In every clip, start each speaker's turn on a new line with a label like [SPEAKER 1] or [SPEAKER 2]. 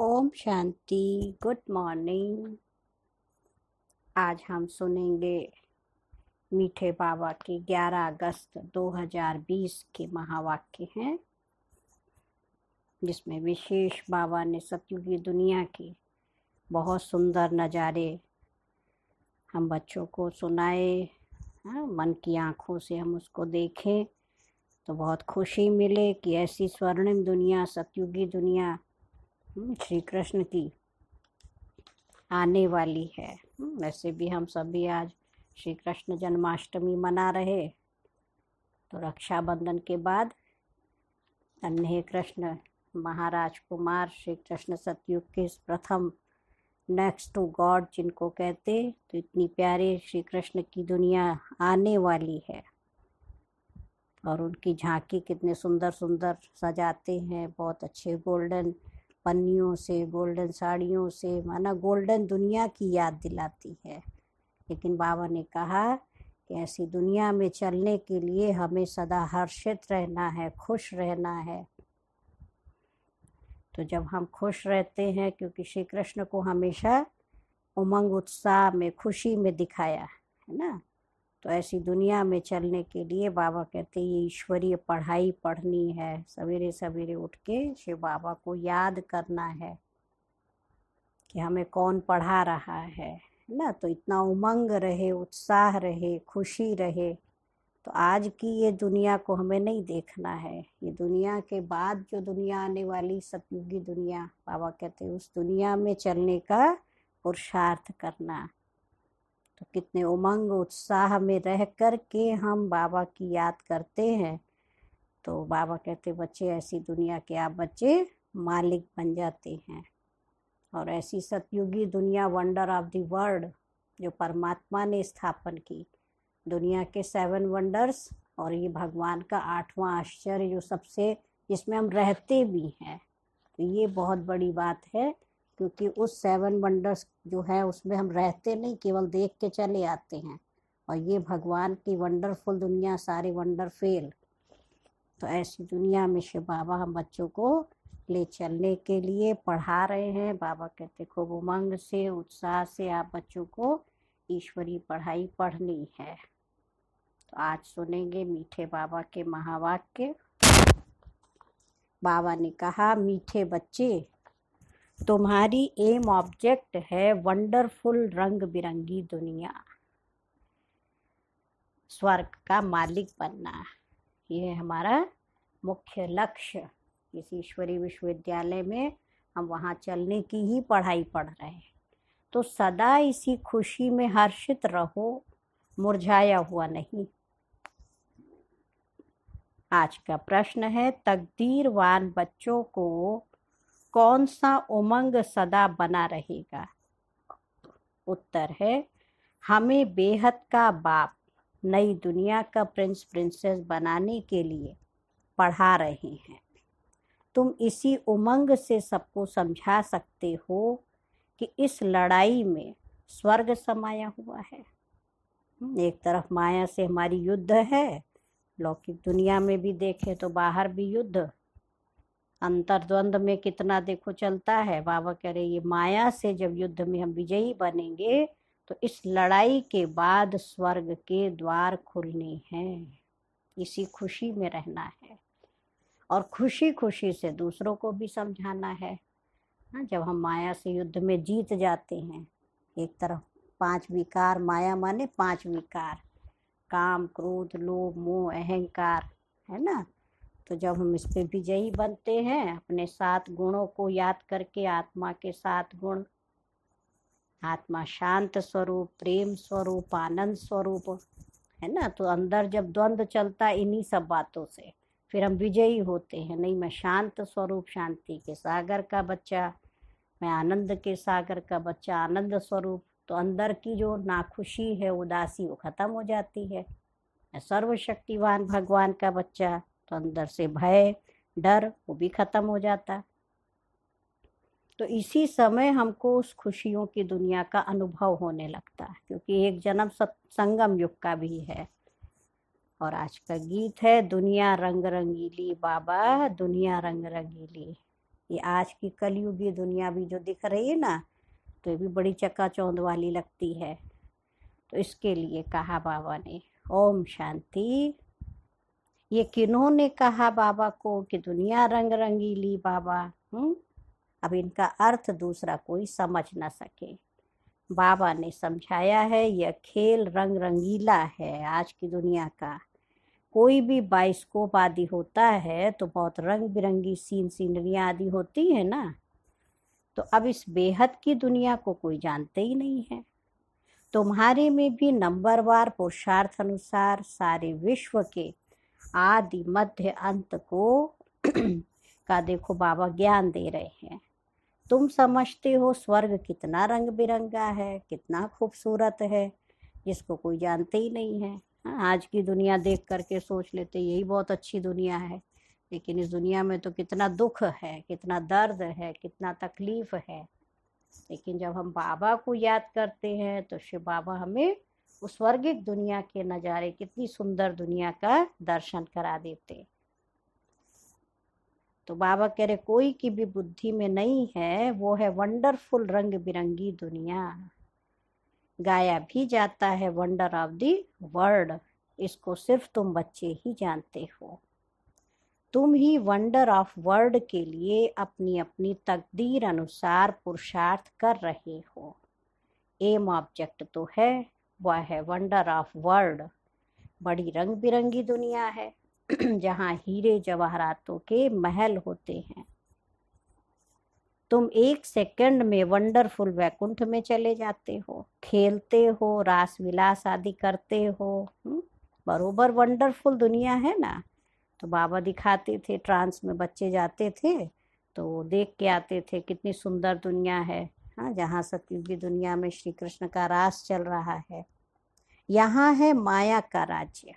[SPEAKER 1] ओम शांति good morning आज हम सुनेंगे मीठे बाबा के 11 अगस्त 2020 के महावाक्य हैं जिसमें विशेष बाबा ने सतयुगी दुनिया के बहुत सुंदर नज़ारे हम बच्चों को सुनाए हाँ मन की आँखों से हम उसको देखें तो बहुत खुशी मिले कि ऐसी स्वर्णिम दुनिया सतयुगी दुनिया हम्म, श्री कृष्ण की आने वाली है हम्म, वैसे भी हम सभी आज श्री कृष्ण जन्माष्टमी मना रहे तो रक्षाबंधन के बाद अन्य कृष्ण महाराज कुमार श्री कृष्ण सतयुग के प्रथम नेक्स्ट टू गॉड जिनको कहते तो इतनी प्यारे श्री कृष्ण की दुनिया आने वाली है और उनकी झांकी कितने सुंदर सुंदर सजाते हैं बहुत अच्छे गोल्डन पन्नियों से गोल्डन साड़ियों से माना गोल्डन दुनिया की याद दिलाती है लेकिन बाबा ने कहा कि ऐसी दुनिया में चलने के लिए हमें सदा हर्षित रहना है खुश रहना है तो जब हम खुश रहते हैं क्योंकि श्री कृष्ण को हमेशा उमंग उत्साह में खुशी में दिखाया है ना तो ऐसी दुनिया में चलने के लिए बाबा कहते हैं ये ईश्वरीय पढ़ाई पढ़नी है सवेरे सवेरे उठ के शिव बाबा को याद करना है कि हमें कौन पढ़ा रहा है ना तो इतना उमंग रहे उत्साह रहे खुशी रहे तो आज की ये दुनिया को हमें नहीं देखना है ये दुनिया के बाद जो दुनिया आने वाली सतयुगी दुनिया बाबा कहते हैं उस दुनिया में चलने का पुरुषार्थ करना तो कितने उमंग उत्साह में रह कर के हम बाबा की याद करते हैं तो बाबा कहते बच्चे ऐसी दुनिया के आप बच्चे मालिक बन जाते हैं और ऐसी सतयुगी दुनिया वंडर ऑफ दी वर्ल्ड जो परमात्मा ने स्थापन की दुनिया के सेवन वंडर्स और ये भगवान का आठवां आश्चर्य जो सबसे जिसमें हम रहते भी हैं तो ये बहुत बड़ी बात है क्योंकि उस सेवन वंडर्स जो है उसमें हम रहते नहीं केवल देख के चले आते हैं और ये भगवान की वंडरफुल दुनिया सारे वंडर फेल तो ऐसी दुनिया में शिव बाबा हम बच्चों को ले चलने के लिए पढ़ा रहे हैं बाबा कहते खूब उमंग से उत्साह से आप बच्चों को ईश्वरीय पढ़ाई पढ़नी है तो आज सुनेंगे मीठे बाबा के महावाक्य बाबा ने कहा मीठे बच्चे तुम्हारी एम ऑब्जेक्ट है वंडरफुल रंग बिरंगी दुनिया स्वर्ग का मालिक बनना ये हमारा मुख्य लक्ष्य इस ईश्वरी विश्वविद्यालय में हम वहाँ चलने की ही पढ़ाई पढ़ रहे हैं तो सदा इसी खुशी में हर्षित रहो मुरझाया हुआ नहीं आज का प्रश्न है तकदीरवान बच्चों को कौन सा उमंग सदा बना रहेगा उत्तर है हमें बेहद का बाप नई दुनिया का प्रिंस प्रिंसेस बनाने के लिए पढ़ा रहे हैं तुम इसी उमंग से सबको समझा सकते हो कि इस लड़ाई में स्वर्ग समाया हुआ है हम्म, एक तरफ माया से हमारी युद्ध है लौकिक दुनिया में भी देखें तो बाहर भी युद्ध अंतर्द्वंद में कितना देखो चलता है बाबा कह रहे ये माया से जब युद्ध में हम विजयी बनेंगे तो इस लड़ाई के बाद स्वर्ग के द्वार खुलने हैं इसी खुशी में रहना है और खुशी खुशी से दूसरों को भी समझाना है ना हाँ, जब हम माया से युद्ध में जीत जाते हैं एक तरफ पांच विकार माया माने पांच विकार काम क्रोध लोभ मोह अहंकार है ना तो जब हम इस पर विजयी बनते हैं अपने सात गुणों को याद करके आत्मा के सात गुण आत्मा शांत स्वरूप प्रेम स्वरूप आनंद स्वरूप है ना तो अंदर जब द्वंद्व चलता इन्हीं सब बातों से फिर हम विजयी होते हैं नहीं मैं शांत स्वरूप शांति के सागर का बच्चा मैं आनंद के सागर का बच्चा आनंद स्वरूप तो अंदर की जो नाखुशी है उदासी वो ख़त्म हो जाती है मैं सर्वशक्तिवान भगवान का बच्चा तो अंदर से भय डर वो भी खत्म हो जाता तो इसी समय हमको उस खुशियों की दुनिया का अनुभव होने लगता है क्योंकि एक जन्म संगम युग का भी है और आज का गीत है दुनिया रंग रंगीली बाबा दुनिया रंग रंगीली ये आज की कलयुगी दुनिया भी जो दिख रही है ना तो ये भी बड़ी चकाचौंध वाली लगती है तो इसके लिए कहा बाबा ने ओम शांति ये किन्हों ने कहा बाबा को कि दुनिया रंग रंगीली बाबा हुँ? हम्म? अब इनका अर्थ दूसरा कोई समझ ना सके बाबा ने समझाया है यह खेल रंग रंगीला है आज की दुनिया का कोई भी बाइस्कोप आदि होता है तो बहुत रंग बिरंगी सीन सीनरियाँ आदि होती है ना तो अब इस बेहद की दुनिया को कोई जानते ही नहीं है तुम्हारे में भी नंबरवार पुरुषार्थ अनुसार सारे विश्व के आदि मध्य अंत को का देखो बाबा ज्ञान दे रहे हैं तुम समझते हो स्वर्ग कितना रंग बिरंगा है कितना खूबसूरत है जिसको कोई जानते ही नहीं है हाँ, आज की दुनिया देख करके सोच लेते यही बहुत अच्छी दुनिया है लेकिन इस दुनिया में तो कितना दुख है कितना दर्द है कितना तकलीफ है लेकिन जब हम बाबा को याद करते हैं तो शिव बाबा हमें उस स्वर्गिक दुनिया के नज़ारे कितनी सुंदर दुनिया का दर्शन करा देते तो बाबा कह रहे कोई की भी बुद्धि में नहीं है वो है वंडरफुल रंग बिरंगी दुनिया गाया भी जाता है वंडर ऑफ दी वर्ल्ड इसको सिर्फ तुम बच्चे ही जानते हो तुम ही वंडर ऑफ वर्ल्ड के लिए अपनी अपनी तकदीर अनुसार पुरुषार्थ कर रहे हो एम ऑब्जेक्ट तो है वह है वंडर ऑफ वर्ल्ड बड़ी रंग बिरंगी दुनिया है जहाँ हीरे जवाहरातों के महल होते हैं तुम एक सेकंड में वंडरफुल वैकुंठ में चले जाते हो खेलते हो रास विलास आदि करते हो हम्म, बरोबर वंडरफुल दुनिया है ना तो बाबा दिखाते थे ट्रांस में बच्चे जाते थे तो देख के आते थे कितनी सुंदर दुनिया है हाँ जहाँ सतयुग की दुनिया में श्री कृष्ण का रास चल रहा है यहाँ है माया का राज्य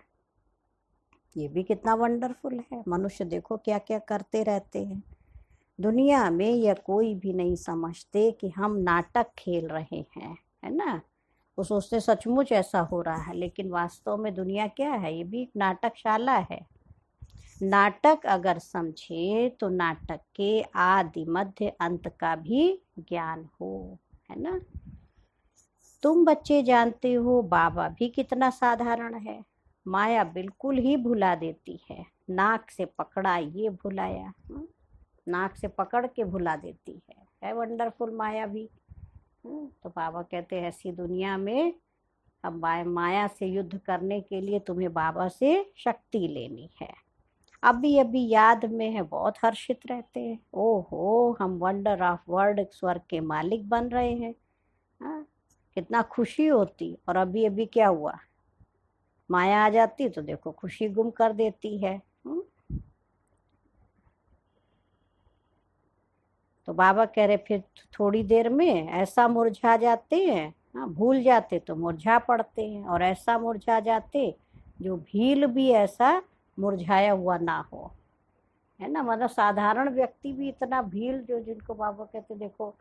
[SPEAKER 1] ये भी कितना वंडरफुल है मनुष्य देखो क्या क्या करते रहते हैं दुनिया में यह कोई भी नहीं समझते कि हम नाटक खेल रहे हैं है ना वो सोचते सचमुच ऐसा हो रहा है लेकिन वास्तव में दुनिया क्या है ये भी एक नाटकशाला है नाटक अगर समझे तो नाटक के आदि मध्य अंत का भी ज्ञान हो है ना तुम बच्चे जानते हो बाबा भी कितना साधारण है माया बिल्कुल ही भुला देती है नाक से पकड़ा ये भुलाया हम्म? नाक से पकड़ के भुला देती है है वंडरफुल माया भी हम्म? तो बाबा कहते हैं ऐसी दुनिया में अब माया से युद्ध करने के लिए तुम्हें बाबा से शक्ति लेनी है अभी अभी याद में है बहुत हर्षित रहते हैं ओहो हम वंडर ऑफ वर्ल्ड स्वर्ग के मालिक बन रहे हैं हाँ कितना खुशी होती और अभी अभी क्या हुआ माया आ जाती तो देखो खुशी गुम कर देती है हम्म। तो बाबा कह रहे फिर तो थोड़ी देर में ऐसा मुरझा जाते हैं हाँ भूल जाते तो मुरझा पड़ते हैं और ऐसा मुरझा जाते जो भील भी ऐसा मुरझाया हुआ ना हो है ना मतलब साधारण व्यक्ति भी इतना भील जो जिनको बाबा कहते देखो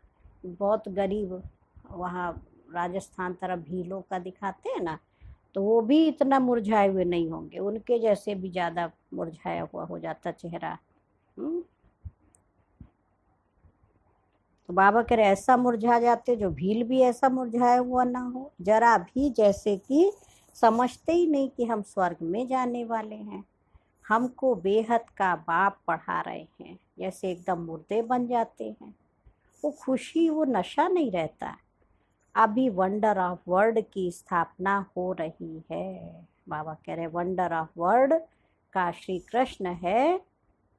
[SPEAKER 1] बहुत गरीब वहाँ राजस्थान तरफ भीलों का दिखाते हैं ना तो वो भी इतना मुरझाए हुए नहीं होंगे उनके जैसे भी ज़्यादा मुरझाया हुआ हो जाता चेहरा हम्म? तो बाबा कह रहे ऐसा मुरझा जाते जो भील भी ऐसा मुरझाया हुआ ना हो जरा भी जैसे कि समझते ही नहीं कि हम स्वर्ग में जाने वाले हैं हमको बेहद का बाप पढ़ा रहे हैं जैसे एकदम मुर्दे बन जाते हैं वो खुशी वो नशा नहीं रहता अभी वंडर ऑफ वर्ल्ड की स्थापना हो रही है बाबा कह रहे वंडर ऑफ वर्ल्ड का श्री कृष्ण है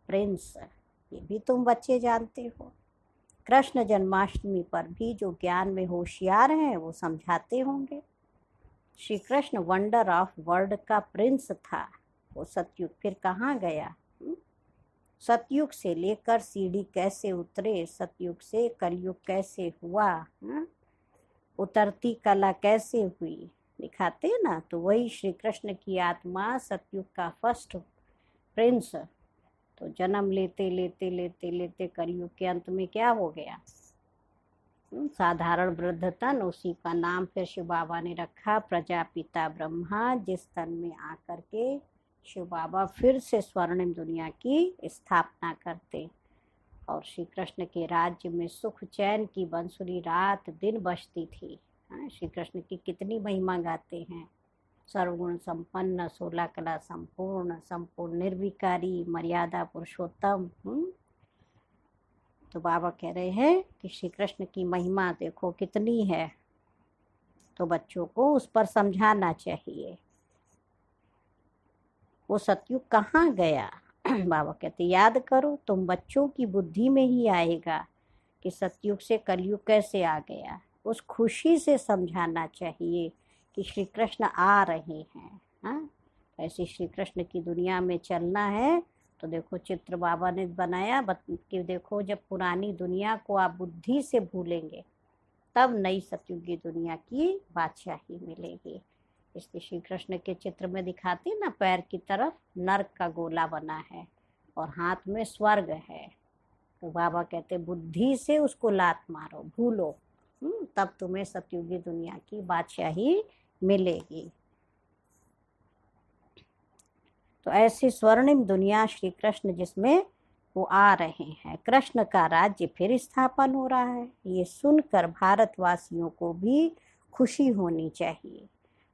[SPEAKER 1] प्रिंस ये भी तुम बच्चे जानते हो कृष्ण जन्माष्टमी पर भी जो ज्ञान में होशियार हैं वो समझाते होंगे Shri Krishna wonder of world का प्रिंस था वो सतयुग फिर कहाँ गया हम्म? सतयुग से लेकर सीढ़ी कैसे उतरे सतयुग से कलयुग कैसे हुआ हा? हम्म? उतरती कला कैसे हुई दिखाते हैं ना तो वही श्री कृष्ण की आत्मा सतयुग का फर्स्ट प्रिंस तो जन्म लेते लेते लेते लेते कलयुग के अंत में क्या हो गया हम्म? साधारण वृद्धतन उसी का नाम फिर शिव बाबा ने रखा प्रजापिता ब्रह्मा जिस तन में आकर के शिव बाबा फिर से स्वर्णिम दुनिया की स्थापना करते और श्री कृष्ण के राज्य में सुख चैन की बंसुरी रात दिन बजती थी श्री कृष्ण की कितनी महिमा गाते हैं सर्वगुण संपन्न सोलह कला संपूर्ण संपूर्ण निर्विकारी मर्यादा पुरुषोत्तम हम्म? तो बाबा कह रहे हैं कि श्री कृष्ण की महिमा देखो कितनी है तो बच्चों को उस पर समझाना चाहिए वो सतयुग कहाँ गया बाबा कहते याद करो तुम बच्चों की बुद्धि में ही आएगा कि सतयुग से कलयुग कैसे आ गया उस खुशी से समझाना चाहिए कि श्री कृष्ण आ रहे हैं हाँ ऐसे श्री कृष्ण की दुनिया में चलना है तो देखो चित्र बाबा ने बनाया बत, कि देखो जब पुरानी दुनिया को आप बुद्धि से भूलेंगे तब नई सतयुगी दुनिया की बादशाही मिलेगी इसलिए श्री कृष्ण के चित्र में दिखाते ना पैर की तरफ नर्क का गोला बना है और हाथ में स्वर्ग है तो बाबा कहते बुद्धि से उसको लात मारो भूलो हम्म, तब तुम्हें सतयुगी दुनिया की बादशाही मिलेगी तो ऐसी स्वर्णिम दुनिया श्री कृष्ण जिसमें वो आ रहे हैं कृष्ण का राज्य फिर स्थापन हो रहा है ये सुनकर भारतवासियों को भी खुशी होनी चाहिए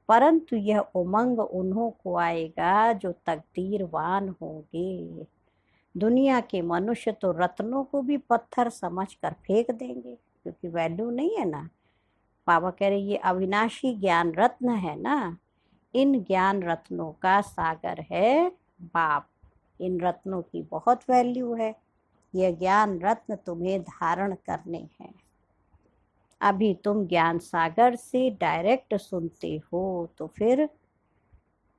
[SPEAKER 1] परंतु यह उमंग उन्हों को आएगा जो तकदीरवान होंगे दुनिया के मनुष्य तो रत्नों को भी पत्थर समझ कर फेंक देंगे क्योंकि वैल्यू नहीं है ना पापा कह रहे ये अविनाशी ज्ञान रत्न है ना इन ज्ञान रत्नों का सागर है बाप इन रत्नों की बहुत वैल्यू है यह ज्ञान रत्न तुम्हें धारण करने हैं अभी तुम ज्ञान सागर से डायरेक्ट सुनते हो तो फिर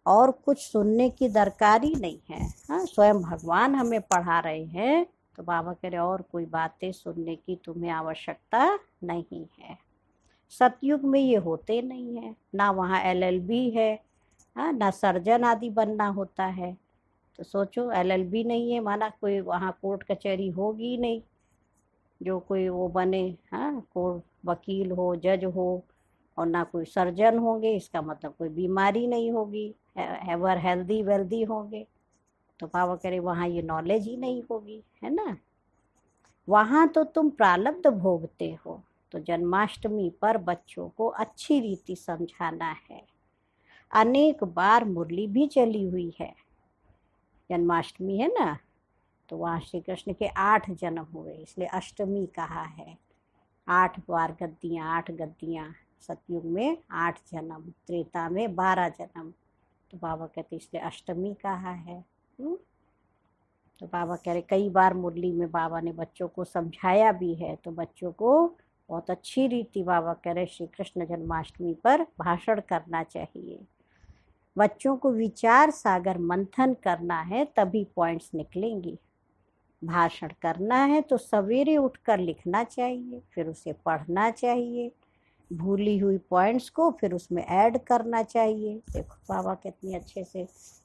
[SPEAKER 1] और कुछ सुनने की दरकार ही नहीं है हाँ स्वयं भगवान हमें पढ़ा रहे हैं तो बाबा कह रहे और कोई बातें सुनने की तुम्हें आवश्यकता नहीं है सतयुग में ये होते नहीं है ना वहाँ एलएलबी है हाँ ना सर्जन आदि बनना होता है तो सोचो एलएलबी नहीं है माना कोई वहाँ कोर्ट कचहरी होगी नहीं जो कोई वो बने हाँ कोई वकील हो जज हो और ना कोई सर्जन होंगे इसका मतलब कोई बीमारी नहीं होगी एवर हेल्दी वेल्दी होंगे तो पावा करे वहाँ ये नॉलेज ही नहीं होगी है ना वहाँ तो तुम प्रारब्ध भोगते हो तो जन्माष्टमी पर बच्चों को अच्छी रीति समझाना है अनेक बार मुरली भी चली हुई है जन्माष्टमी है ना तो वहाँ श्री कृष्ण के आठ जन्म हुए इसलिए अष्टमी कहा है आठ बार गद्दियाँ आठ गद्दियाँ सतयुग में आठ जन्म त्रेता में बारह जन्म तो बाबा कहते इसलिए अष्टमी कहा है हम्म? तो बाबा कह रहे कई बार मुरली में बाबा ने बच्चों को समझाया भी है तो बच्चों को बहुत अच्छी रीति बाबा कह रहे श्री कृष्ण जन्माष्टमी पर भाषण करना चाहिए बच्चों को विचार सागर मंथन करना है तभी पॉइंट्स निकलेंगी भाषण करना है तो सवेरे उठकर लिखना चाहिए फिर उसे पढ़ना चाहिए भूली हुई पॉइंट्स को फिर उसमें ऐड करना चाहिए देखो बाबा कितनी अच्छे से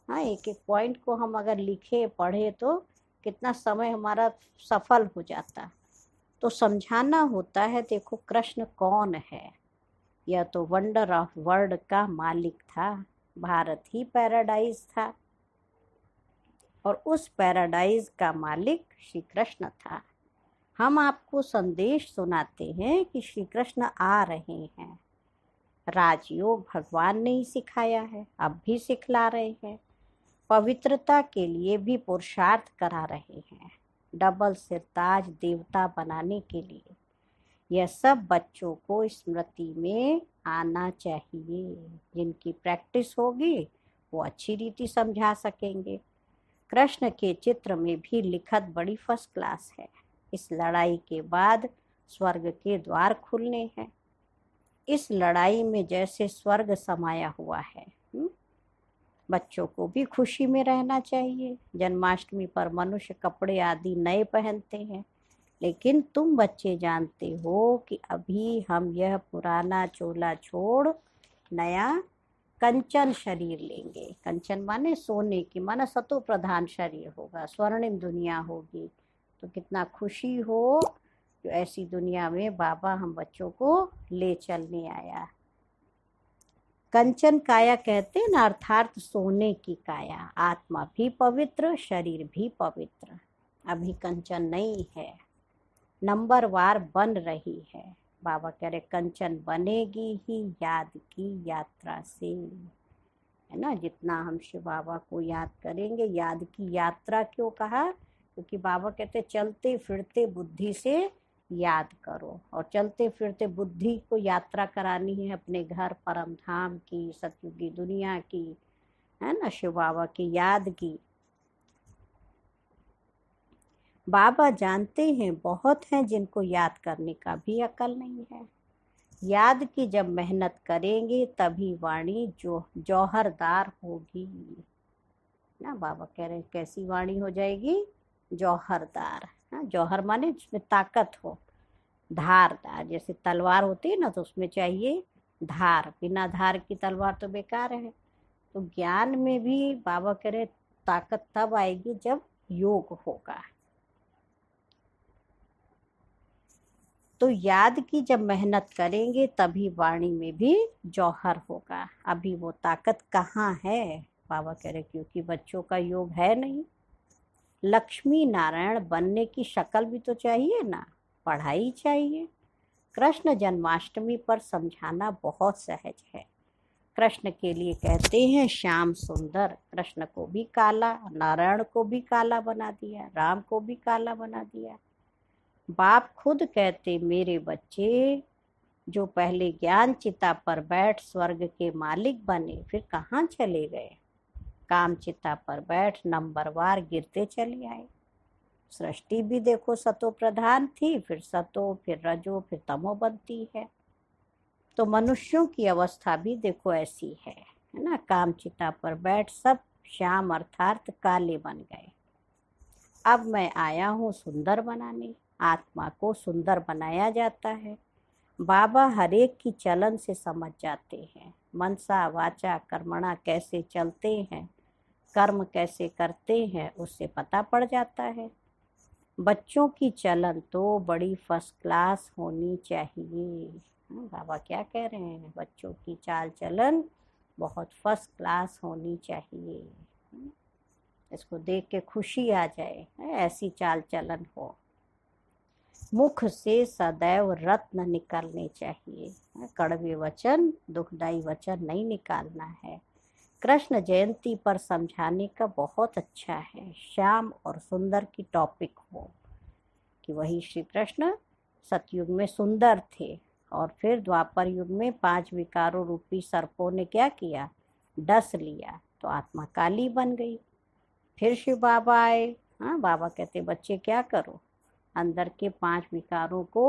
[SPEAKER 1] हाँ एक एक पॉइंट को हम अगर लिखे पढ़े तो कितना समय हमारा सफल हो जाता तो समझाना होता है देखो कृष्ण कौन है यह तो वंडर ऑफ वर्ल्ड का मालिक था भारत ही पैराडाइज था और उस पैराडाइज का मालिक श्री कृष्ण था हम आपको संदेश सुनाते हैं कि श्री कृष्ण आ रहे हैं राजयोग भगवान ने ही सिखाया है अब भी सिखला रहे हैं पवित्रता के लिए भी पुरुषार्थ करा रहे हैं डबल सिरताज देवता बनाने के लिए यह सब बच्चों को स्मृति में आना चाहिए जिनकी प्रैक्टिस होगी वो अच्छी रीति समझा सकेंगे कृष्ण के चित्र में भी लिखत बड़ी फर्स्ट क्लास है इस लड़ाई के बाद स्वर्ग के द्वार खुलने हैं इस लड़ाई में जैसे स्वर्ग समाया हुआ है हम्म? बच्चों को भी खुशी में रहना चाहिए जन्माष्टमी पर मनुष्य कपड़े आदि नए पहनते हैं लेकिन तुम बच्चे जानते हो कि अभी हम यह पुराना चोला छोड़ नया कंचन शरीर लेंगे कंचन माने सोने की माने सतो प्रधान शरीर होगा स्वर्णिम दुनिया होगी तो कितना खुशी हो जो ऐसी दुनिया में बाबा हम बच्चों को ले चलने आया कंचन काया कहते हैं ना अर्थार्थ सोने की काया आत्मा भी पवित्र शरीर भी पवित्र अभी कंचन नहीं है नंबर वार बन रही है बाबा कह रहे कंचन बनेगी ही याद की यात्रा से है ना जितना हम शिव बाबा को याद करेंगे याद की यात्रा क्यों कहा क्योंकि बाबा कहते चलते फिरते बुद्धि से याद करो और चलते फिरते बुद्धि को यात्रा करानी है अपने घर परम धाम की सतयुगी दुनिया की है ना शिव बाबा की याद की बाबा जानते हैं बहुत हैं जिनको याद करने का भी अकल नहीं है याद की जब मेहनत करेंगे तभी वाणी जो जौहरदार होगी ना बाबा कह रहे हैं कैसी वाणी हो जाएगी जौहरदार ना हाँ, जौहर माने जिसमें ताकत हो धारदार जैसे तलवार होती है ना तो उसमें चाहिए धार बिना धार की तलवार तो बेकार है तो ज्ञान में भी बाबा कह रहे ताकत तब आएगी जब योग होगा तो याद की जब मेहनत करेंगे तभी वाणी में भी जौहर होगा अभी वो ताकत कहाँ है बाबा कह रहे क्योंकि बच्चों का योग है नहीं लक्ष्मी नारायण बनने की शक्ल भी तो चाहिए ना पढ़ाई चाहिए कृष्ण जन्माष्टमी पर समझाना बहुत सहज है कृष्ण के लिए कहते हैं श्याम सुंदर कृष्ण को भी काला नारायण को भी काला बना दिया राम को भी काला बना दिया बाप खुद कहते मेरे बच्चे जो पहले ज्ञान चिता पर बैठ स्वर्ग के मालिक बने फिर कहाँ चले गए काम चिता पर बैठ नंबरवार गिरते चले आए सृष्टि भी देखो सतो प्रधान थी फिर सतो फिर रजो फिर तमो बनती है तो मनुष्यों की अवस्था भी देखो ऐसी है है ना काम चिता पर बैठ सब श्याम अर्थार्थ काले बन गए अब मैं आया हूँ सुंदर बनाने आत्मा को सुंदर बनाया जाता है बाबा हरेक की चलन से समझ जाते हैं मनसा वाचा कर्मणा कैसे चलते हैं कर्म कैसे करते हैं उससे पता पड़ जाता है बच्चों की चलन तो बड़ी फर्स्ट क्लास होनी चाहिए हाँ, बाबा क्या कह रहे हैं बच्चों की चाल चलन बहुत फर्स्ट क्लास होनी चाहिए हाँ, इसको देख के खुशी आ जाए हाँ, ऐसी चाल चलन हो मुख से सदैव रत्न निकलने चाहिए कड़वे वचन दुखदाई वचन नहीं निकालना है कृष्ण जयंती पर समझाने का बहुत अच्छा है श्याम और सुंदर की टॉपिक हो कि वही श्री कृष्ण सतयुग में सुंदर थे और फिर द्वापर युग में पांच विकारों रूपी सर्पों ने क्या किया डस लिया तो आत्मा काली बन गई फिर शिव बाबा आए हाँ बाबा कहते बच्चे क्या करो अंदर के पांच विकारों को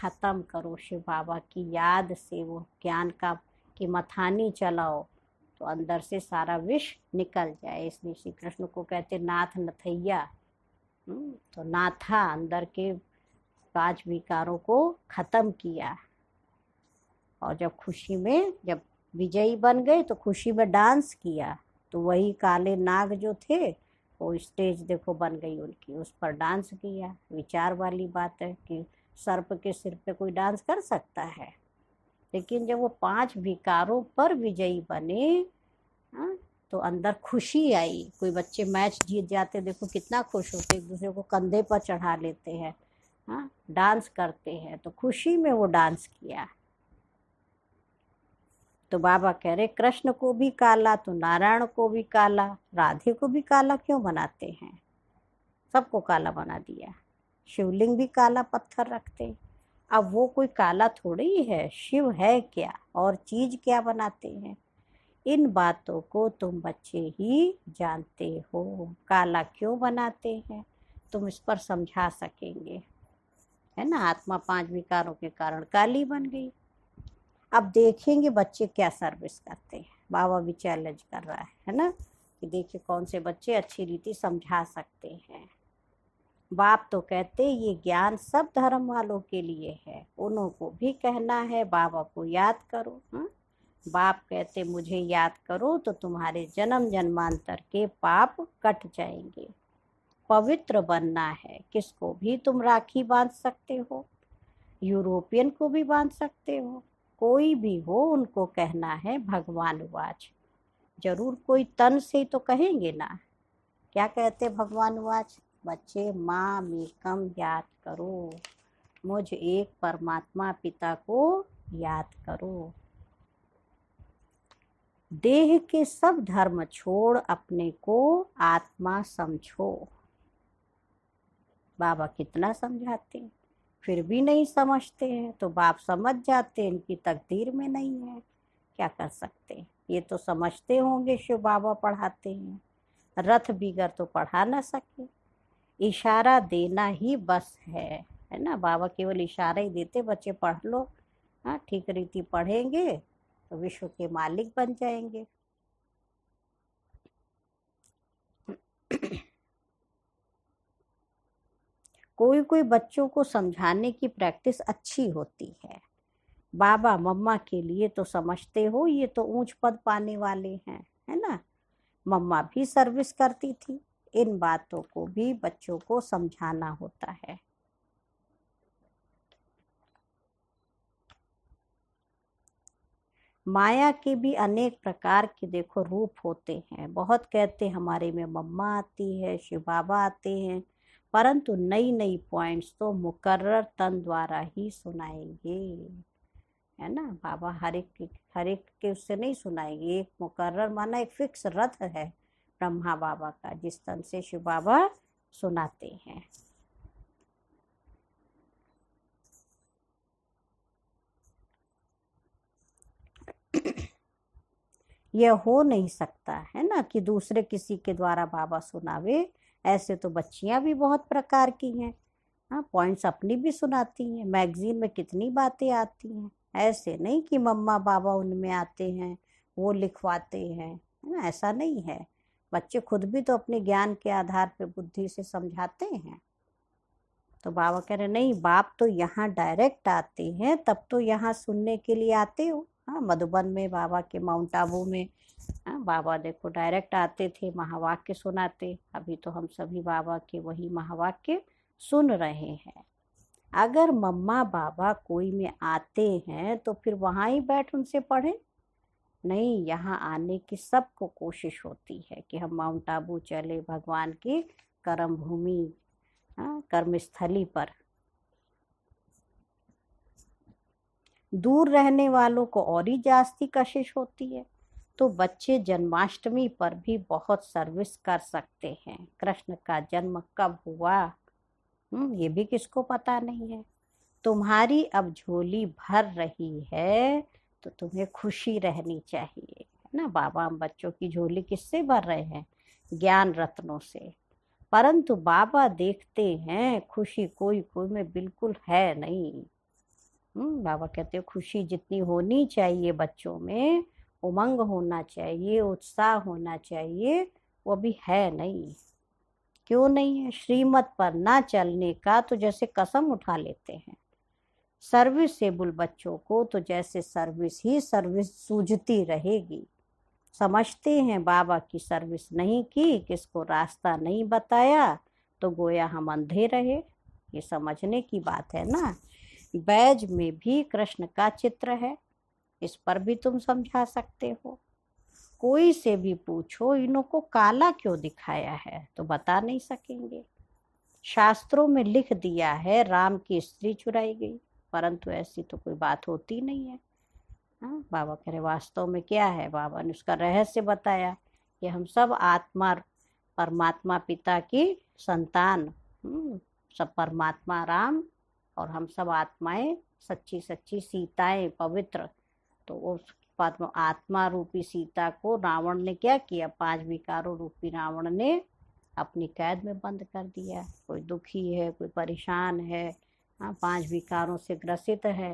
[SPEAKER 1] ख़त्म करो शिव बाबा की याद से वो ज्ञान का की मथानी चलाओ तो अंदर से सारा विष निकल जाए इसलिए श्री कृष्ण को कहते नाथ नथैया हम्म, तो नाथा अंदर के पांच विकारों को ख़त्म किया और जब खुशी में जब विजयी बन गए तो खुशी में डांस किया तो वही काले नाग जो थे वो स्टेज देखो बन गई उनकी उस पर डांस किया विचार वाली बात है कि सर्प के सिर पे कोई डांस कर सकता है लेकिन जब वो पांच विकारों पर विजयी बने हाँ, तो अंदर खुशी आई कोई बच्चे मैच जीत जाते देखो कितना खुश होते एक दूसरे को कंधे पर चढ़ा लेते हैं हाँ डांस करते हैं तो खुशी में वो डांस किया तो बाबा कह रहे कृष्ण को भी काला तो नारायण को भी काला राधे को भी काला क्यों बनाते हैं सबको काला बना दिया शिवलिंग भी काला पत्थर रखते अब वो कोई काला थोड़ी है शिव है क्या और चीज़ क्या बनाते हैं इन बातों को तुम बच्चे ही जानते हो काला क्यों बनाते हैं तुम इस पर समझा सकेंगे है ना आत्मा पांच विकारों के कारण काली बन गई अब देखेंगे बच्चे क्या सर्विस करते हैं बाबा भी चैलेंज कर रहा है है ना कि देखिए कौन से बच्चे अच्छी रीति समझा सकते हैं बाप तो कहते ये ज्ञान सब धर्म वालों के लिए है उन्हों को भी कहना है बाबा को याद करो हाँ बाप कहते मुझे याद करो तो तुम्हारे जन्म जन्मांतर के पाप कट जाएंगे पवित्र बनना है किसको भी तुम राखी बांध सकते हो यूरोपियन को भी बांध सकते हो कोई भी हो उनको कहना है भगवान वाच जरूर कोई तन से तो कहेंगे ना क्या कहते भगवान वाच बच्चे माँ में कम याद करो मुझ एक परमात्मा पिता को याद करो देह के सब धर्म छोड़ अपने को आत्मा समझो बाबा कितना समझाते हैं फिर भी नहीं समझते हैं तो बाप समझ जाते हैं इनकी तकदीर में नहीं है क्या कर सकते हैं ये तो समझते होंगे शिव बाबा पढ़ाते हैं रथ बिगर तो पढ़ा ना सके इशारा देना ही बस है है ना बाबा केवल इशारा ही देते बच्चे पढ़ लो हाँ ठीक रीति पढ़ेंगे तो विश्व के मालिक बन जाएंगे कोई कोई बच्चों को समझाने की प्रैक्टिस अच्छी होती है बाबा मम्मा के लिए तो समझते हो ये तो ऊंच पद पाने वाले हैं है ना मम्मा भी सर्विस करती थी इन बातों को भी बच्चों को समझाना होता है माया के भी अनेक प्रकार के देखो रूप होते हैं बहुत कहते हमारे में मम्मा आती है शिव बाबा आते हैं परंतु नई नई पॉइंट्स तो मुकर्र तन द्वारा ही सुनाएंगे है ना बाबा हर एक हर एक के उससे नहीं सुनाएंगे एक मुकर्र माना एक फिक्स रथ है ब्रह्मा बाबा का जिस तन से शिव बाबा सुनाते हैं यह हो नहीं सकता है ना कि दूसरे किसी के द्वारा बाबा सुनावे ऐसे तो बच्चियाँ भी बहुत प्रकार की हैं हाँ पॉइंट्स अपनी भी सुनाती हैं मैगजीन में कितनी बातें आती हैं ऐसे नहीं कि मम्मा बाबा उनमें आते हैं वो लिखवाते हैं है ना ऐसा नहीं है बच्चे खुद भी तो अपने ज्ञान के आधार पर बुद्धि से समझाते हैं तो बाबा कह रहे नहीं बाप तो यहाँ डायरेक्ट आते हैं तब तो यहाँ सुनने के लिए आते हो हाँ मधुबन में बाबा के माउंट आबू में हाँ बाबा देखो डायरेक्ट आते थे महावाक्य सुनाते अभी तो हम सभी बाबा के वही महावाक्य सुन रहे हैं अगर मम्मा बाबा कोई में आते हैं तो फिर वहाँ ही बैठ उनसे पढ़ें नहीं यहाँ आने की सबको कोशिश होती है कि हम माउंट आबू चले भगवान की कर्म भूमि हाँ, कर्मस्थली पर दूर रहने वालों को और ही जास्ती कशिश होती है तो बच्चे जन्माष्टमी पर भी बहुत सर्विस कर सकते हैं कृष्ण का जन्म कब हुआ हम्म, ये भी किसको पता नहीं है तुम्हारी अब झोली भर रही है तो तुम्हें खुशी रहनी चाहिए है ना बाबा हम बच्चों की झोली किससे भर रहे हैं ज्ञान रत्नों से परंतु बाबा देखते हैं खुशी कोई कोई में बिल्कुल है नहीं हम्म, बाबा कहते हैं खुशी जितनी होनी चाहिए बच्चों में उमंग होना चाहिए उत्साह होना चाहिए वो भी है नहीं क्यों नहीं है श्रीमत पर ना चलने का तो जैसे कसम उठा लेते हैं सर्विसेबल बच्चों को तो जैसे सर्विस ही सर्विस सूझती रहेगी समझते हैं बाबा की सर्विस नहीं की किसको रास्ता नहीं बताया तो गोया हम अंधे रहे ये समझने की बात है ना बैज में भी कृष्ण का चित्र है इस पर भी तुम समझा सकते हो कोई से भी पूछो इनों को काला क्यों दिखाया है तो बता नहीं सकेंगे शास्त्रों में लिख दिया है राम की स्त्री चुराई गई परंतु ऐसी तो कोई बात होती नहीं है हाँ बाबा कह रहे वास्तव में क्या है बाबा ने उसका रहस्य बताया कि हम सब आत्मा परमात्मा पिता की संतान हम्म, सब परमात्मा राम और हम सब आत्माएं सच्ची सच्ची सीताएं पवित्र तो उस आत्मा रूपी सीता को रावण ने क्या किया पांच विकारों रूपी रावण ने अपनी कैद में बंद कर दिया कोई दुखी है कोई परेशान है हाँ पांच विकारों से ग्रसित है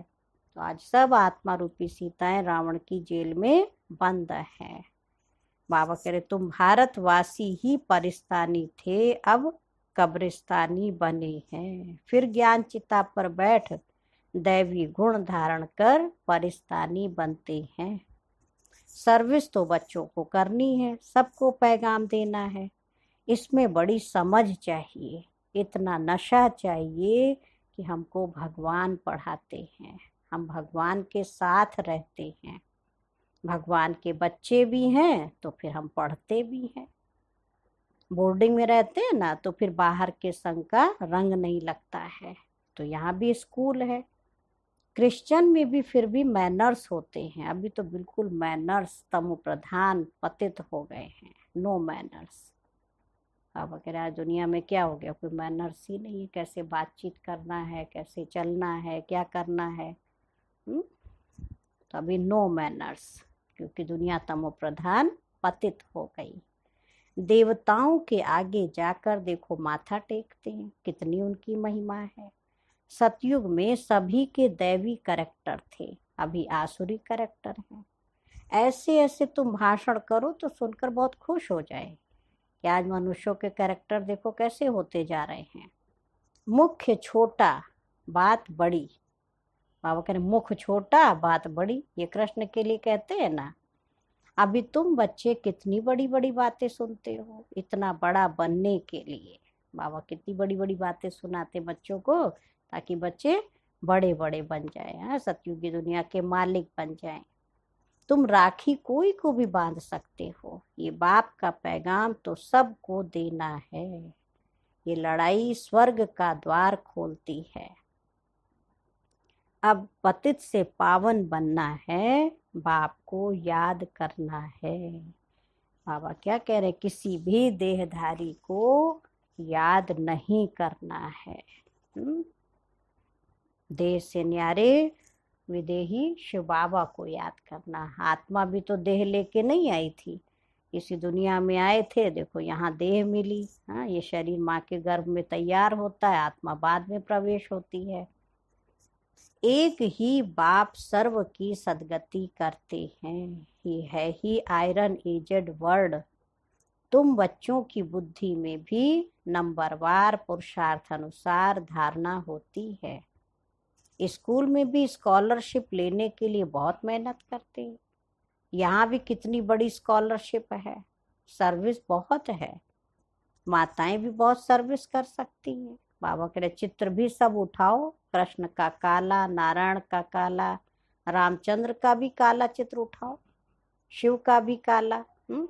[SPEAKER 1] तो आज सब आत्मा रूपी सीताएं रावण की जेल में बंद हैं बाबा कह रहे तुम भारतवासी ही परिस्तानी थे अब कब्रिस्तानी बने हैं फिर ज्ञान चिता पर बैठ दैवी गुण धारण कर परिस्तानी बनते हैं सर्विस तो बच्चों को करनी है सबको पैगाम देना है इसमें बड़ी समझ चाहिए इतना नशा चाहिए कि हमको भगवान पढ़ाते हैं हम भगवान के साथ रहते हैं भगवान के बच्चे भी हैं तो फिर हम पढ़ते भी हैं बोर्डिंग में रहते हैं ना तो फिर बाहर के संग का रंग नहीं लगता है तो यहाँ भी स्कूल है क्रिश्चियन में भी फिर भी मैनर्स होते हैं अभी तो बिल्कुल मैनर्स तमो प्रधान पतित हो गए हैं नो मैनर्स अब अगर आज दुनिया में क्या हो गया कोई मैनर्स ही नहीं है कैसे बातचीत करना है कैसे चलना है क्या करना है हुँ? हम्म? तो अभी नो मैनर्स क्योंकि दुनिया तमो प्रधान पतित हो गई देवताओं के आगे जाकर देखो माथा टेकते हैं कितनी उनकी महिमा है सतयुग में सभी के दैवी करेक्टर थे अभी आसुरी करेक्टर हैं ऐसे ऐसे तुम भाषण करो तो सुनकर बहुत खुश हो जाए कि आज मनुष्यों के कैरेक्टर देखो कैसे होते जा रहे हैं मुख्य छोटा बात बड़ी बाबा कह रहे मुख छोटा बात बड़ी ये कृष्ण के लिए कहते हैं ना अभी तुम बच्चे कितनी बड़ी बड़ी बातें सुनते हो इतना बड़ा बनने के लिए बाबा कितनी बड़ी बड़ी बातें सुनाते बच्चों को ताकि बच्चे बड़े बड़े बन जाए हैं हाँ, सतयुगी की दुनिया के मालिक बन जाए तुम राखी कोई को भी बांध सकते हो ये बाप का पैगाम तो सबको देना है ये लड़ाई स्वर्ग का द्वार खोलती है अब पतित से पावन बनना है बाप को याद करना है बाबा क्या कह रहे किसी भी देहधारी को याद नहीं करना है हम्म? देह से न्यारे विदेही शिव बाबा को याद करना आत्मा भी तो देह लेके नहीं आई थी इसी दुनिया में आए थे देखो यहाँ देह मिली हाँ ये शरीर माँ के गर्भ में तैयार होता है आत्मा बाद में प्रवेश होती है एक ही बाप सर्व की सदगति करते हैं ये है ही आयरन एजेड वर्ड तुम बच्चों की बुद्धि में भी नंबरवार पुरुषार्थ अनुसार धारणा होती है स्कूल में भी स्कॉलरशिप लेने के लिए बहुत मेहनत करते हैं यहाँ भी कितनी बड़ी स्कॉलरशिप है सर्विस बहुत है माताएं भी बहुत सर्विस कर सकती हैं बाबा कह रहे चित्र भी सब उठाओ कृष्ण का काला नारायण का काला रामचंद्र का भी काला चित्र उठाओ शिव का भी काला हुँ? हम्म,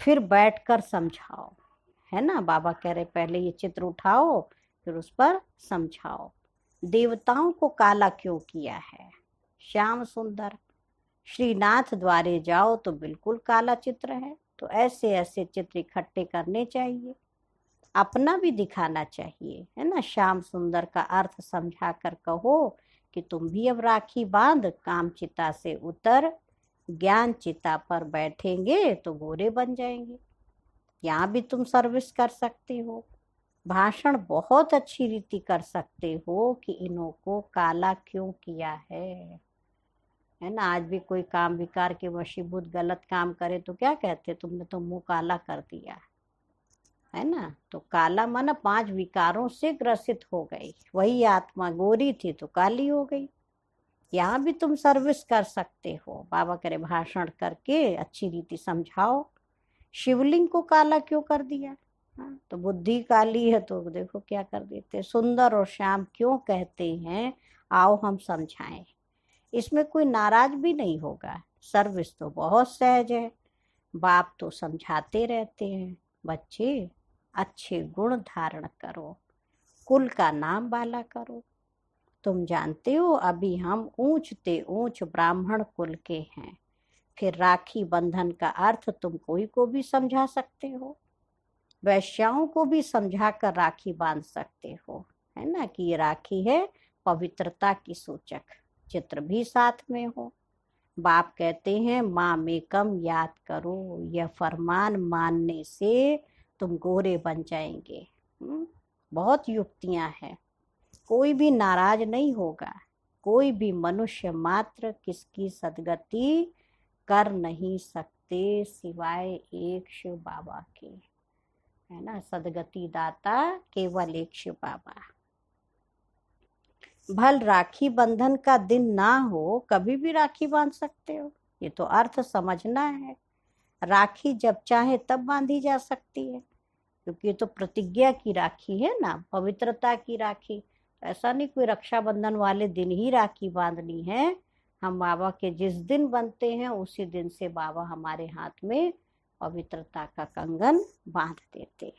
[SPEAKER 1] फिर बैठकर समझाओ है ना बाबा कह रहे पहले ये चित्र उठाओ फिर उस पर समझाओ देवताओं को काला क्यों किया है श्याम सुंदर श्रीनाथ द्वारे जाओ तो बिल्कुल काला चित्र है तो ऐसे ऐसे चित्र इकट्ठे करने चाहिए अपना भी दिखाना चाहिए है ना श्याम सुंदर का अर्थ समझा कर कहो कि तुम भी अब राखी बांध काम चिता से उतर ज्ञान चिता पर बैठेंगे तो गोरे बन जाएंगे यहाँ भी तुम सर्विस कर सकते हो भाषण बहुत अच्छी रीति कर सकते हो कि इन्हों को काला क्यों किया है है ना आज भी कोई काम विकार के वशीभूत गलत काम करे तो क्या कहते तुमने तो मुंह काला कर दिया है है ना तो काला मन पांच विकारों से ग्रसित हो गई वही आत्मा गोरी थी तो काली हो गई यहाँ भी तुम सर्विस कर सकते हो बाबा करे भाषण करके अच्छी रीति समझाओ शिवलिंग को काला क्यों कर दिया हाँ, तो बुद्धि काली है तो देखो क्या कर देते सुंदर और श्याम क्यों कहते हैं आओ हम समझाएं इसमें कोई नाराज भी नहीं होगा सर्विस तो बहुत सहज है बाप तो समझाते रहते हैं बच्चे अच्छे गुण धारण करो कुल का नाम वाला करो तुम जानते हो अभी हम ऊंच ते ऊंच ब्राह्मण कुल के हैं फिर राखी बंधन का अर्थ तुम कोई को भी समझा सकते हो वैश्याओं को भी समझा कर राखी बांध सकते हो है ना कि ये राखी है पवित्रता की सूचक चित्र भी साथ में हो बाप कहते हैं माँ में कम याद करो यह फरमान मानने से तुम गोरे बन जाएंगे हम्म, बहुत युक्तियां हैं कोई भी नाराज नहीं होगा कोई भी मनुष्य मात्र किसकी सदगति कर नहीं सकते सिवाय एक शिव बाबा के है ना सदगति दाता केवल एक शिव बाबा भल राखी बंधन का दिन ना हो कभी भी राखी बांध सकते हो ये तो अर्थ समझना है राखी जब चाहे तब बांधी जा सकती है क्योंकि ये तो प्रतिज्ञा की राखी है ना पवित्रता की राखी ऐसा नहीं कोई रक्षाबंधन वाले दिन ही राखी बांधनी है हम बाबा के जिस दिन बनते हैं उसी दिन से बाबा हमारे हाथ में पवित्रता का कंगन बांध देते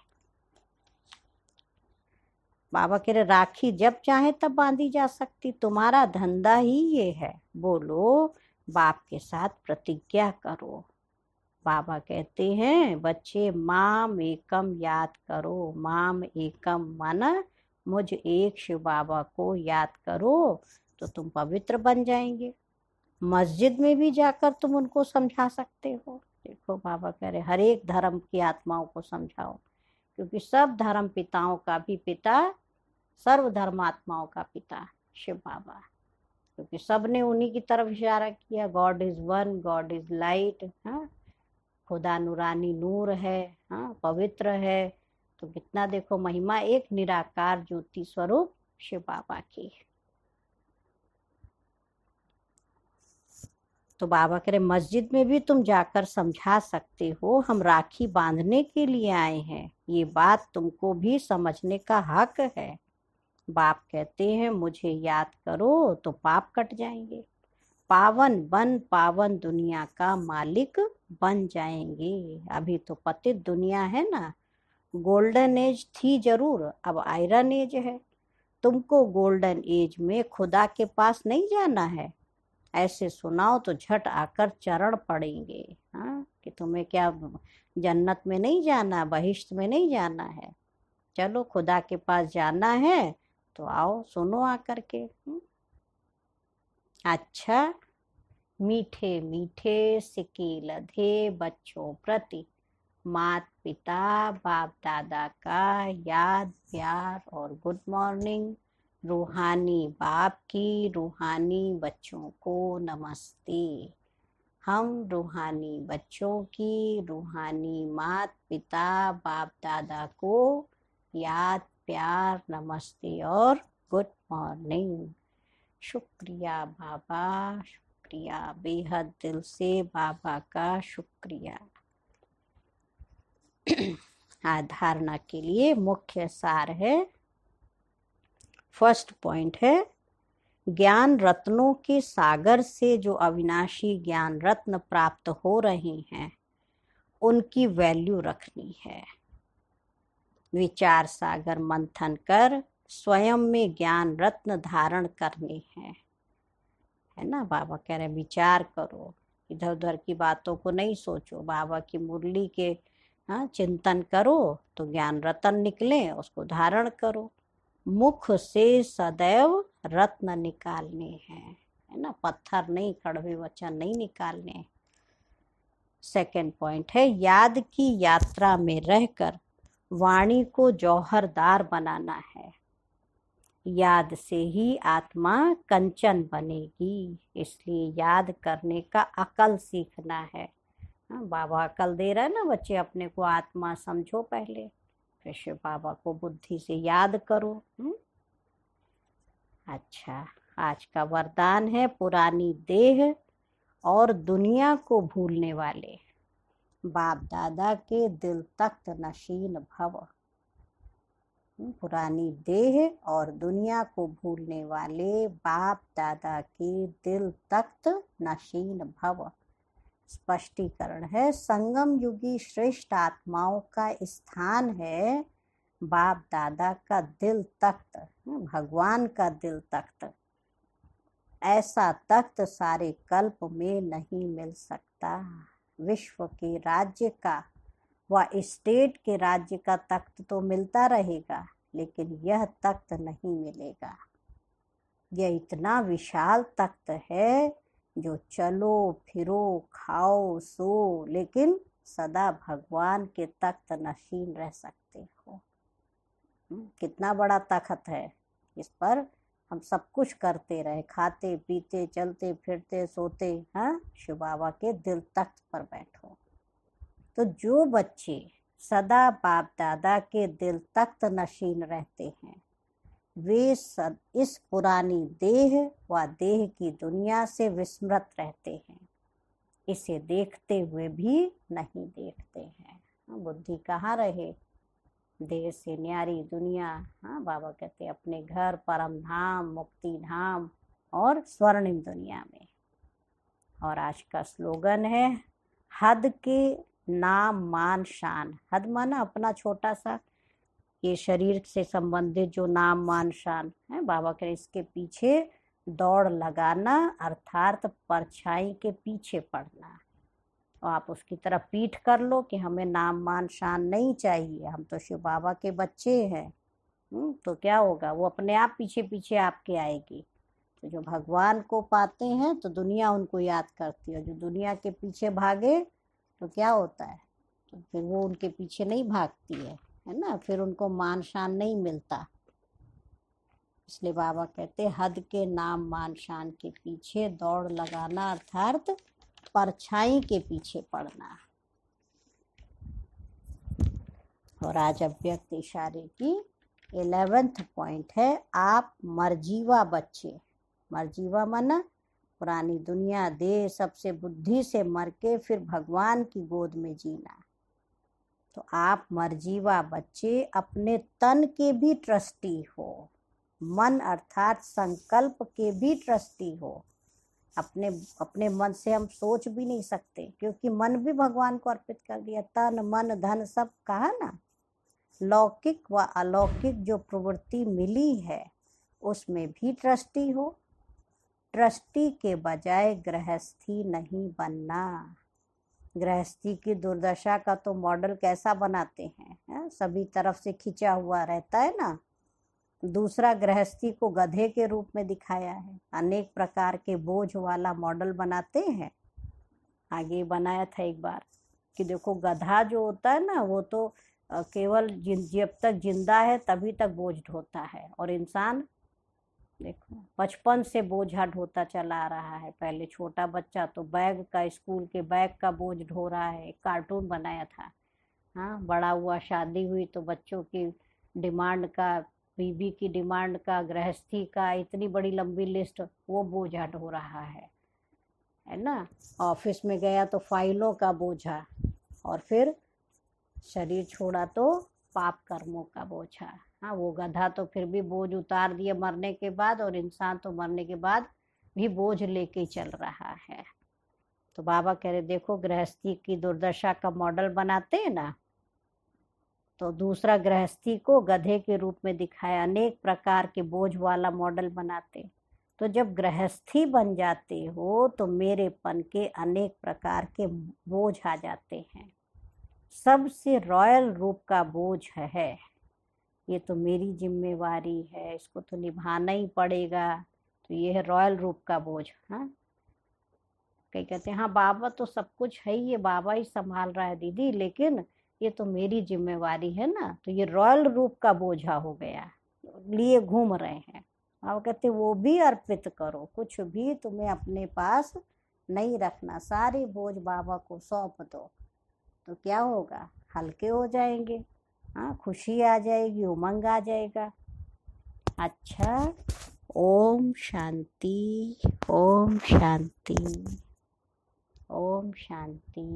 [SPEAKER 1] बाबा कह रहे राखी जब चाहे तब बांधी जा सकती तुम्हारा धंधा ही ये है बोलो बाप के साथ प्रतिज्ञा करो बाबा कहते हैं बच्चे माम एकम याद करो माम एकम मन मुझ एक शिव बाबा को याद करो तो तुम पवित्र बन जाएंगे मस्जिद में भी जाकर तुम उनको समझा सकते हो देखो बाबा कह रहे हर एक धर्म की आत्माओं को समझाओ क्योंकि सब धर्म पिताओं का भी पिता सर्वधर्मात्माओं का पिता शिव बाबा क्योंकि सब ने उन्हीं की तरफ इशारा किया God is one God is light हाँ खुदा नूरानी नूर है हाँ पवित्र है तो कितना देखो महिमा एक निराकार ज्योति स्वरूप शिव बाबा की तो बाबा कह रहे मस्जिद में भी तुम जाकर समझा सकते हो हम राखी बांधने के लिए आए हैं ये बात तुमको भी समझने का हक है बाप कहते हैं मुझे याद करो तो पाप कट जाएंगे पावन बन पावन दुनिया का मालिक बन जाएंगे अभी तो पतित दुनिया है ना गोल्डन एज थी जरूर अब आयरन एज है तुमको गोल्डन एज में खुदा के पास नहीं जाना है ऐसे सुनाओ तो झट आकर चरण पड़ेंगे हाँ कि तुम्हें क्या जन्नत में नहीं जाना बहिष्त में नहीं जाना है चलो खुदा के पास जाना है तो आओ सुनो आकर के हुँ? हम्म। अच्छा मीठे मीठे सिकी लधे बच्चों प्रति मात पिता बाप दादा का याद प्यार और गुड मॉर्निंग रूहानी बाप की रूहानी बच्चों को नमस्ते हम रूहानी बच्चों की रूहानी मात पिता बाप दादा को याद प्यार नमस्ते और गुड मॉर्निंग शुक्रिया बाबा शुक्रिया बेहद दिल से बाबा का शुक्रिया धारणा के लिए मुख्य सार है फर्स्ट पॉइंट है ज्ञान रत्नों के सागर से जो अविनाशी ज्ञान रत्न प्राप्त हो रहे हैं उनकी वैल्यू रखनी है विचार सागर मंथन कर स्वयं में ज्ञान रत्न धारण करने हैं है ना बाबा कह रहे विचार करो इधर उधर की बातों को नहीं सोचो बाबा की मुरली के हाँ चिंतन करो तो ज्ञान रतन निकले उसको धारण करो मुख से सदैव रत्न निकालने हैं है ना पत्थर नहीं कड़वे वचन नहीं निकालने सेकेंड पॉइंट है याद की यात्रा में रहकर वाणी को जौहरदार बनाना है याद से ही आत्मा कंचन बनेगी इसलिए याद करने का अकल सीखना है हाँ, बाबा अकल दे रहा है ना बच्चे अपने को आत्मा समझो पहले फिर शिव बाबा को बुद्धि से याद करो हुँ? हम्म। अच्छा आज का वरदान है पुरानी देह और दुनिया को भूलने वाले बाप दादा के दिल तख्त नशीन भव पुरानी देह और दुनिया को भूलने वाले बाप दादा के दिल तख्त नशीन भव स्पष्टीकरण है संगम युगी श्रेष्ठ आत्माओं का स्थान है बाप दादा का दिल तख्त भगवान का दिल तख्त ऐसा तख्त सारे कल्प में नहीं मिल सकता विश्व के राज्य का वह स्टेट के राज्य का तख्त तो मिलता रहेगा लेकिन यह तख्त नहीं मिलेगा यह इतना विशाल तख्त है जो चलो फिरो खाओ सो लेकिन सदा भगवान के तख्त नशीन रह सकते हो हम्म, कितना बड़ा तख्त है इस पर हम सब कुछ करते रहे खाते पीते चलते फिरते सोते हैं हाँ, शिव बाबा के दिल तख्त पर बैठो तो जो बच्चे सदा बाप दादा के दिल तख्त नशीन रहते हैं वे सद इस पुरानी देह व देह की दुनिया से विस्मृत रहते हैं इसे देखते हुए भी नहीं देखते हैं हाँ, बुद्धि कहाँ रहे देह से न्यारी दुनिया हाँ बाबा कहते अपने घर परम धाम मुक्ति धाम और स्वर्णिम दुनिया में और आज का स्लोगन है हद के नाम मान शान हद माना अपना छोटा सा ये शरीर से संबंधित जो नाम मान शान है बाबा कह रहे इसके पीछे दौड़ लगाना अर्थात परछाई के पीछे पड़ना और तो आप उसकी तरफ पीठ कर लो कि हमें नाम मान शान नहीं चाहिए हम तो शिव बाबा के बच्चे हैं हम्म, तो क्या होगा वो अपने आप पीछे पीछे आपके आएगी तो जो भगवान को पाते हैं तो दुनिया उनको याद करती है जो दुनिया के पीछे भागे तो क्या होता है तो फिर वो उनके पीछे नहीं भागती है है ना फिर उनको मान शान नहीं मिलता इसलिए बाबा कहते हद के नाम मान शान के पीछे दौड़ लगाना अर्थात परछाई के पीछे पड़ना और आज अभ्यक्त इशारे की इलेवेंथ पॉइंट है आप मरजीवा बच्चे मरजीवा माना पुरानी दुनिया दे सबसे बुद्धि से मर के फिर भगवान की गोद में जीना तो आप मर्जीवा बच्चे अपने तन के भी ट्रस्टी हो मन अर्थात संकल्प के भी ट्रस्टी हो अपने अपने मन से हम सोच भी नहीं सकते क्योंकि मन भी भगवान को अर्पित कर दिया तन मन धन सब कहा ना लौकिक व अलौकिक जो प्रवृत्ति मिली है उसमें भी ट्रस्टी हो ट्रस्टी के बजाय गृहस्थी नहीं बनना गृहस्थी की दुर्दशा का तो मॉडल कैसा बनाते हैं है? सभी तरफ से खिंचा हुआ रहता है ना दूसरा गृहस्थी को गधे के रूप में दिखाया है अनेक प्रकार के बोझ वाला मॉडल बनाते हैं आगे बनाया था एक बार कि देखो गधा जो होता है ना वो तो केवल जब तक जिंदा है तभी तक बोझ ढोता है और इंसान देखो बचपन से बोझा ढोता चला आ रहा है पहले छोटा बच्चा तो बैग का स्कूल के बैग का बोझ ढो रहा है कार्टून बनाया था हाँ बड़ा हुआ शादी हुई तो बच्चों की डिमांड का बीबी की डिमांड का गृहस्थी का इतनी बड़ी लंबी लिस्ट वो बोझा ढो रहा है है ना ऑफिस में गया तो फाइलों का बोझा और फिर शरीर छोड़ा तो पाप कर्मों का बोझा हाँ वो गधा तो फिर भी बोझ उतार दिया मरने के बाद और इंसान तो मरने के बाद भी बोझ लेके चल रहा है तो बाबा कह रहे देखो गृहस्थी की दुर्दशा का मॉडल बनाते हैं ना तो दूसरा गृहस्थी को गधे के रूप में दिखाया अनेक प्रकार के बोझ वाला मॉडल बनाते तो जब गृहस्थी बन जाते हो तो मेरेपन के अनेक प्रकार के बोझ आ जाते हैं सबसे रॉयल रूप का बोझ है ये तो मेरी जिम्मेवारी है इसको तो निभाना ही पड़ेगा तो ये है रॉयल रूप का बोझ हाँ कई कहते हैं हाँ बाबा तो सब कुछ है ही ये बाबा ही संभाल रहा है दीदी लेकिन ये तो मेरी जिम्मेवारी है ना तो ये रॉयल रूप का बोझा हो गया लिए घूम रहे हैं अब कहते वो भी अर्पित करो कुछ भी तुम्हें अपने पास नहीं रखना सारे बोझ बाबा को सौंप दो तो क्या होगा हल्के हो जाएंगे हाँ खुशी आ जाएगी उमंग आ जाएगा अच्छा ओम शांति ओम शांति ओम शांति